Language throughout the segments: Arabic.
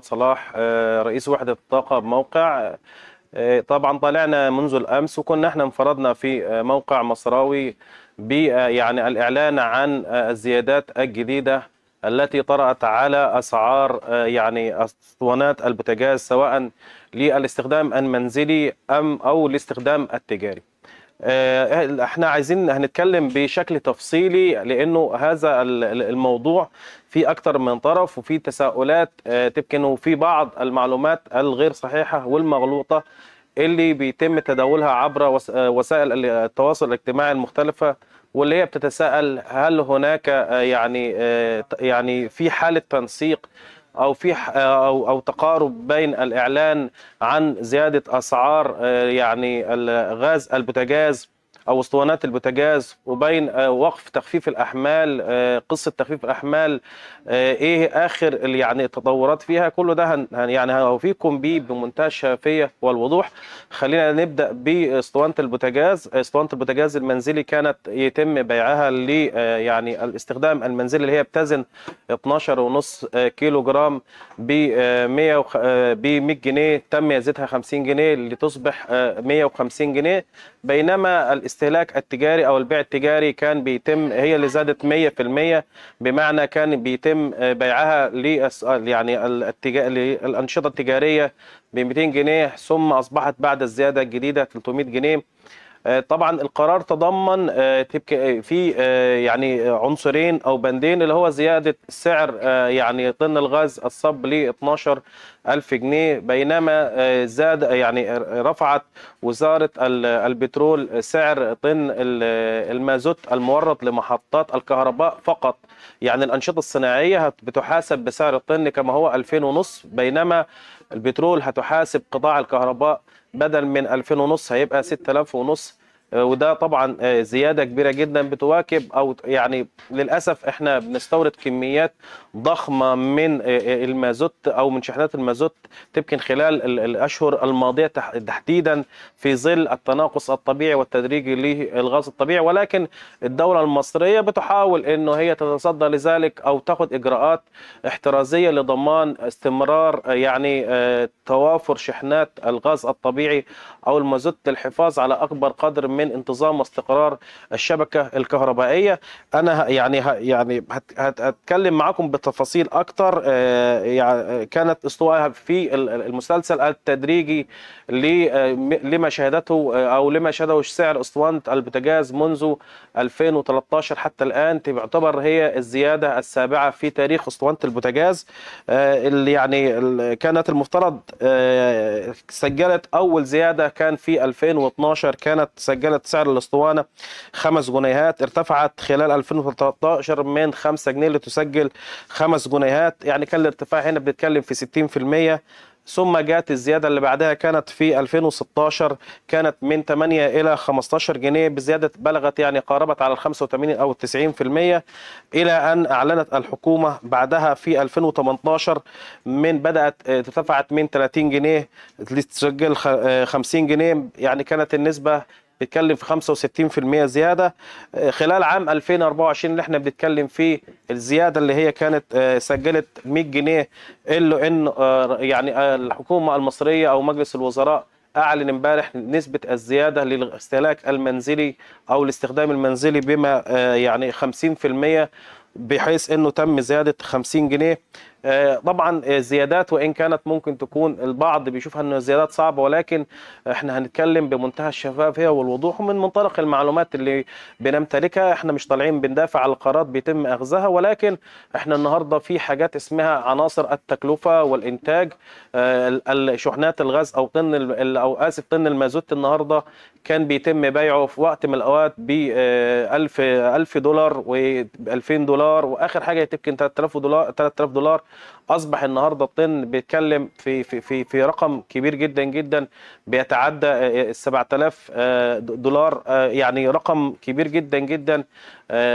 صلاح آه، رئيس وحدة الطاقة بموقع آه، طبعا طلعنا منذ الأمس وكنا احنا انفردنا في آه، موقع مصراوي ب يعني الإعلان عن الزيادات الجديدة التي طرأت على أسعار يعني أسطوانات البوتاجاز سواء للاستخدام المنزلي أم أو الاستخدام التجاري آه، احنا عايزين هنتكلم بشكل تفصيلي لانه هذا الموضوع في اكثر من طرف وفي تساؤلات آه، تبكي وفي بعض المعلومات الغير صحيحه والمغلوطه اللي بيتم تداولها عبر آه، وسائل التواصل الاجتماعي المختلفه واللي هي بتتساءل هل هناك يعني يعني في حاله تنسيق او في او او تقارب بين الاعلان عن زياده اسعار آه، يعني غاز البوتاجاز او اسطوانات البوتاجاز وبين آه، وقف تخفيف الاحمال آه، قصه تخفيف الاحمال آه، ايه اخر يعني التطورات فيها كله ده يعني هوفيكم بيه بمنتهى الشفافيه والوضوح خلينا نبدا باسطوانه البوتاجاز اسطوانه البوتاجاز المنزلي كانت يتم بيعها ل يعني الاستخدام المنزلي اللي هي بتزن 12.5 كيلو جرام ب 100 ب 100 جنيه تم يزيدها 50 جنيه لتصبح 150 جنيه بينما الاستهلاك التجاري او البيع التجاري كان بيتم هي اللي زادت 100% بمعنى كان بيتم آه، بيعها للس... يعني الانشطه التجاريه ب 200 جنيه ثم اصبحت بعد الزياده الجديده 300 جنيه آه، طبعا القرار تضمن آه، آه، في يعني عنصرين او بندين اللي هو زياده سعر يعني طن الغاز الصب ل 12000 جنيه بينما زاد يعني رفعت وزاره البترول سعر طن المازوت المورد لمحطات الكهرباء فقط يعني الانشطه الصناعيه بتحاسب بسعر الطن كما هو 2000 ونص بينما البترول هتحاسب قطاع الكهرباء بدل من 2000 ونص هيبقى 6000 ونص وده طبعا آه، زياده كبيره جدا بتواكب او يعني للاسف احنا بنستورد كميات ضخمه من آه، آه، المازوت او من شحنات المازوت تمكن خلال الاشهر الماضيه تحديدا في ظل التناقص الطبيعي والتدريجي للغاز الطبيعي ولكن الدوله المصريه بتحاول انه هي تتصدى لذلك او تاخد اجراءات احترازيه لضمان استمرار يعني توافر شحنات الغاز الطبيعي او المازوت للحفاظ على اكبر قدر من من انتظام واستقرار الشبكه الكهربائيه انا يعني يعني هتكلم معاكم بتفاصيل اكتر يعني كانت اسطوائها في المسلسل التدريجي آه، لما شهدته آه، او لما شهده سعر اسطوانه البوتاجاز منذ 2013 حتى الان تعتبر هي الزياده السابعه في تاريخ اسطوانه البوتاجاز اللي يعني كانت المفترض سجلت اول زياده كان في 2012 كانت سجلت كانت سعر الاسطوانة 5 جنيهات ارتفعت خلال 2013 من 5 جنيه لتسجل 5 جنيهات يعني كان الارتفاع هنا بنتكلم في 60% ثم جاءت الزيادة اللي بعدها كانت في 2016 كانت من 8 إلى 15 جنيه بزيادة بلغت يعني قاربت على 85 أو 90% إلى أن أعلنت الحكومة بعدها في 2018 من بدأت آه، ارتفعت من 30 جنيه لتسجل 50 آه، جنيه يعني كانت النسبة بتتكلم في 65% زياده آه، خلال عام 2024 اللي احنا بنتكلم فيه الزياده اللي هي كانت آه، سجلت 100 جنيه الا ان آه، يعني الحكومه المصريه او مجلس الوزراء اعلن امبارح نسبه الزياده للاستهلاك المنزلي او الاستخدام المنزلي بما يعني 50% بحيث انه تم زياده 50 جنيه آه، طبعا آه، زيادات وان كانت ممكن تكون البعض بيشوفها انه زيادات صعبه ولكن احنا هنتكلم بمنتهى الشفافيه والوضوح ومن منطلق المعلومات اللي بنمتلكها احنا مش طالعين بندافع على القرارات بيتم اخذها ولكن احنا النهارده في حاجات اسمها عناصر التكلفه والانتاج آه، شحنات الغاز او طن او اسف طن المازوت النهارده كان بيتم بيعه في وقت من الاوقات ب 1000 آه، 1000 دولار و2000 دولار واخر حاجه يمكن 3000 دولار 3000 دولار اصبح النهارده الطن بيتكلم في في في, في رقم كبير جدا جدا بيتعدى آه، ال 7000 آه، دولار يعني رقم كبير جدا جدا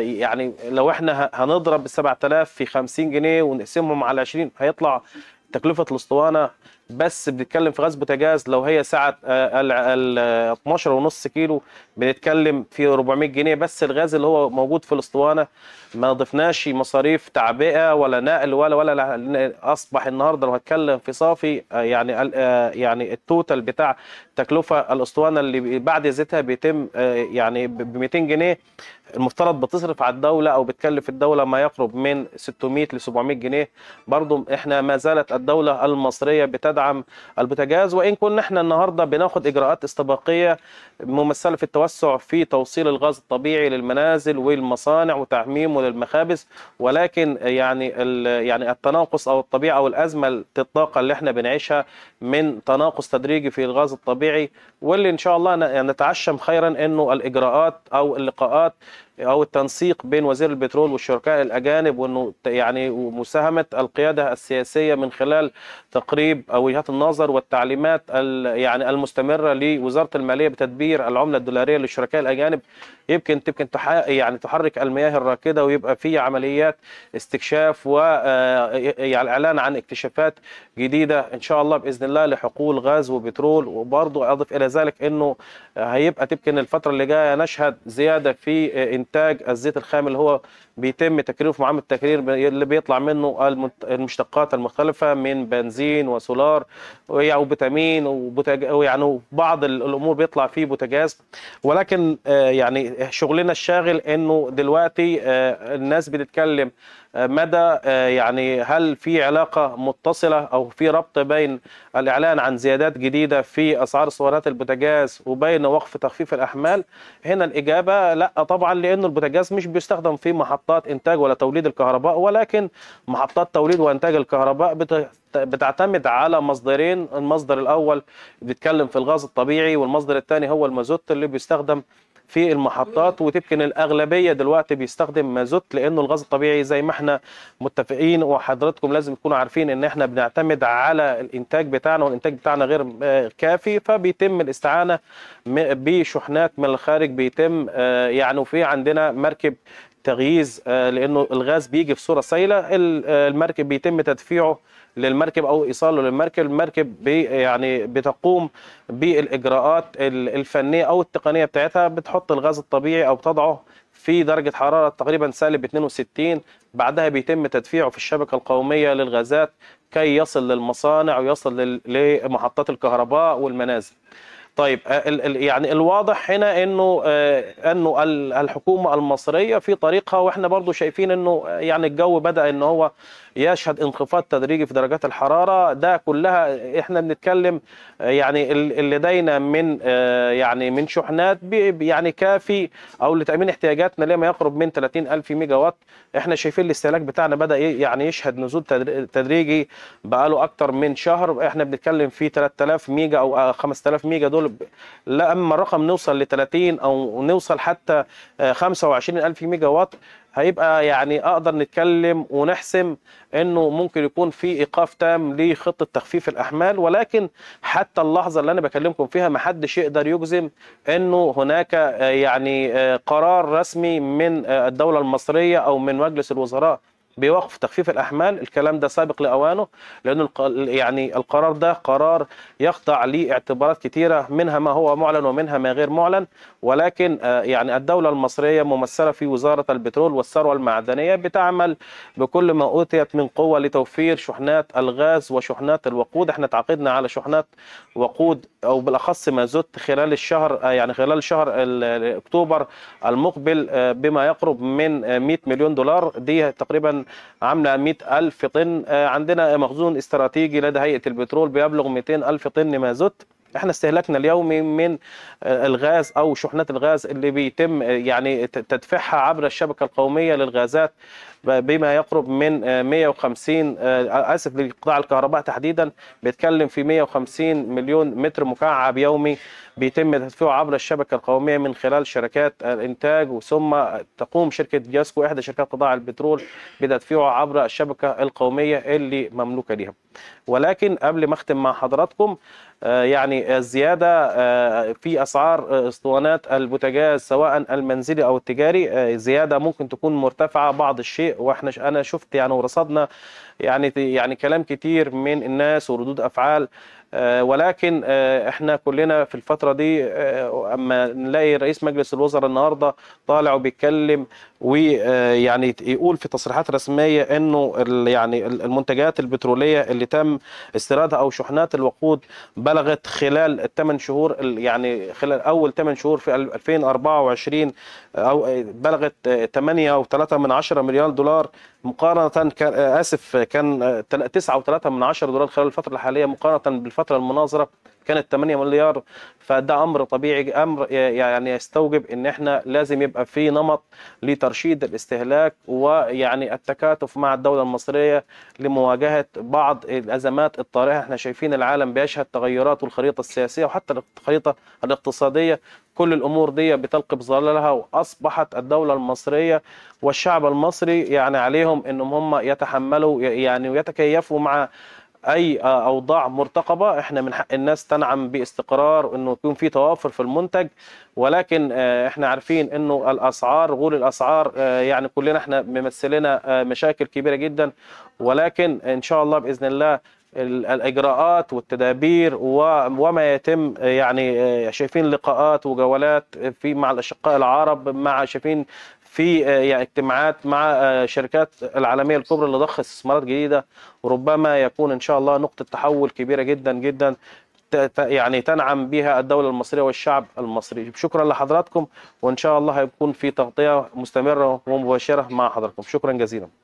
يعني لو احنا هنضرب ال 7000 في 50 جنيه ونقسمهم على 20 هيطلع تكلفه الاسطوانه بس بنتكلم في غاز بوتاجاز لو هي ساعه آه، ال 12 ونص كيلو بنتكلم في 400 جنيه بس الغاز اللي هو موجود في الاسطوانه ما ضفناش مصاريف تعبئه ولا نقل ولا ولا اصبح النهارده لو هتكلم في صافي آه، يعني آه، يعني التوتال بتاع تكلفه الاسطوانه اللي بعد زيتها بيتم يعني ب 200 جنيه المفترض بتصرف على الدوله او بتكلف الدوله ما يقرب من 600 ل 700 جنيه برضه احنا ما زالت الدوله المصريه بتدعم دعم البوتاجاز وان كنا احنا النهارده بناخد اجراءات استباقيه ممثله في التوسع في توصيل الغاز الطبيعي للمنازل والمصانع وتعميمه للمخابز ولكن يعني يعني التناقص او الطبيعه او الازمه الطاقه اللي احنا بنعيشها من تناقص تدريجي في الغاز الطبيعي واللي ان شاء الله يعني نتعشم خيرا انه الاجراءات او اللقاءات او التنسيق بين وزير البترول والشركاء الاجانب وانه يعني مساهمه القياده السياسيه من خلال تقريب وجهات النظر والتعليمات يعني المستمره لوزاره الماليه بتدبير العمله الدولاريه للشركاء الاجانب يمكن يمكن يعني تحرك المياه الراكده ويبقى في عمليات استكشاف و آه، يعني اعلان عن اكتشافات جديده ان شاء الله باذن الله لحقول غاز وبترول وبرضه اضف الى ذلك انه هيبقى تمكن الفتره اللي جايه نشهد زياده في آه، انتاج الزيت الخام اللي هو بيتم تكريره في معامل التكرير اللي بيطلع منه المشتقات المختلفه من بنزين وسولار وبتامين ويعني بعض الامور بيطلع فيه بوتاجاز ولكن آه، يعني شغلنا الشاغل انه دلوقتي آه، الناس بتتكلم آه، مدى آه، يعني هل في علاقة متصلة أو في ربط بين الإعلان عن زيادات جديدة في أسعار صورات البوتاجاز وبين وقف تخفيف الأحمال هنا الإجابة لا طبعا لأن البوتاجاز مش بيستخدم في محطات إنتاج ولا توليد الكهرباء ولكن محطات توليد وإنتاج الكهرباء بتعتمد على مصدرين المصدر الأول بيتكلم في الغاز الطبيعي والمصدر الثاني هو المازوت اللي بيستخدم في المحطات وتبكن الاغلبيه دلوقتي بيستخدم مازوت لانه الغاز الطبيعي زي ما احنا متفقين وحضرتكم لازم تكونوا عارفين ان احنا بنعتمد على الانتاج بتاعنا والانتاج بتاعنا غير آه، كافي فبيتم الاستعانه بشحنات من الخارج بيتم آه، يعني وفي عندنا مركب تغييز آه، لانه الغاز بيجي في صوره سائله المركب بيتم تدفيعه للمركب او ايصاله للمركب المركب بي يعني بتقوم بالاجراءات الفنيه او التقنيه بتاعتها بتحط الغاز الطبيعي او بتضعه في درجة حرارة تقريبا سالب 62 بعدها بيتم تدفيعه في الشبكة القومية للغازات كي يصل للمصانع ويصل لمحطات الكهرباء والمنازل طيب آه، يعني الواضح هنا انه آه، انه الحكومه المصريه في طريقها واحنا برضو شايفين انه آه، يعني الجو بدا ان هو يشهد انخفاض تدريجي في درجات الحراره ده كلها احنا بنتكلم يعني اللي لدينا من يعني من شحنات يعني كافي او لتامين احتياجاتنا لما يقرب من 30000 ميجا وات احنا شايفين الاستهلاك بتاعنا بدا يعني يشهد نزول تدريجي بقاله اكتر من شهر احنا بنتكلم في 3000 ميجا او 5000 ميجا دول دول لا اما نوصل ل 30 او نوصل حتى 25000 آه، ميجا وات هيبقى يعني اقدر نتكلم ونحسم انه ممكن يكون في ايقاف تام لخطه تخفيف الاحمال ولكن حتى اللحظه اللي انا بكلمكم فيها ما حدش يقدر يجزم انه هناك آه، يعني آه، قرار رسمي من الدوله المصريه او من مجلس الوزراء بوقف تخفيف الأحمال الكلام ده سابق لأوانه لأنه يعني القرار ده قرار يخضع لاعتبارات كثيرة منها ما هو معلن ومنها ما غير معلن ولكن آه، يعني الدولة المصرية ممثلة في وزارة البترول والثروة المعدنية بتعمل بكل ما أوتيت من قوة لتوفير شحنات الغاز وشحنات الوقود احنا تعاقدنا على شحنات وقود أو بالأخص مازوت خلال الشهر آه، يعني خلال شهر أكتوبر المقبل آه، بما يقرب من 100 مليون دولار دي تقريبا عامله 100000 طن آه، عندنا مخزون استراتيجي لدى هيئه البترول بيبلغ 200000 طن مازوت احنا استهلاكنا اليومي من آه، الغاز او شحنات الغاز اللي بيتم آه، يعني تدفعها عبر الشبكه القوميه للغازات بما يقرب من 150 آه، آه، اسف لقطاع الكهرباء تحديدا بيتكلم في 150 مليون متر مكعب يومي بيتم تدفيعه عبر الشبكه القوميه من خلال شركات الانتاج ثم تقوم شركه جاسكو احدى شركات قطاع البترول بتدفيعه عبر الشبكه القوميه اللي مملوكه ليها. ولكن قبل ما اختم مع حضراتكم آه، يعني الزياده في اسعار اسطوانات البوتاجاز سواء المنزلي او التجاري زياده ممكن تكون مرتفعه بعض الشيء شيء واحنا انا شفت يعني ورصدنا يعني يعني كلام كتير من الناس وردود افعال آه، ولكن آه، احنا كلنا في الفترة دي آه، اما نلاقي رئيس مجلس الوزراء النهاردة طالع وبيتكلم ويعني يقول في تصريحات رسمية انه يعني المنتجات البترولية اللي تم استيرادها او شحنات الوقود بلغت خلال الثمان شهور يعني خلال اول ثمان شهور في 2024 او بلغت 8.3 من 10 مليار دولار مقارنة كان اسف كان 9.3 من 10 دولار خلال الفترة الحالية مقارنة بالفترة الفترة المناظرة كانت 8 مليار فده امر طبيعي امر يعني يستوجب ان احنا لازم يبقى في نمط لترشيد الاستهلاك ويعني التكاتف مع الدوله المصريه لمواجهه بعض الازمات الطارئه احنا شايفين العالم بيشهد تغيرات والخريطه السياسيه وحتى الخريطه الاقتصاديه كل الامور دي بتلقي بظلالها واصبحت الدوله المصريه والشعب المصري يعني عليهم ان هم يتحملوا يعني ويتكيفوا مع اي آه، اوضاع مرتقبه احنا من حق الناس تنعم باستقرار وانه يكون في توافر في المنتج ولكن آه، احنا عارفين انه الاسعار غول الاسعار آه، يعني كلنا احنا ممثلنا مشاكل كبيره جدا ولكن ان شاء الله باذن الله الاجراءات والتدابير وما يتم يعني آه، شايفين لقاءات وجولات في مع الاشقاء العرب مع شايفين في يعني اجتماعات مع آه، شركات العالميه الكبرى اللي استثمارات جديده وربما يكون ان شاء الله نقطه تحول كبيره جدا جدا يعني تنعم بها الدولة المصرية والشعب المصري شكرا لحضراتكم وإن شاء الله هيكون في تغطية مستمرة ومباشرة مع حضراتكم شكرا جزيلا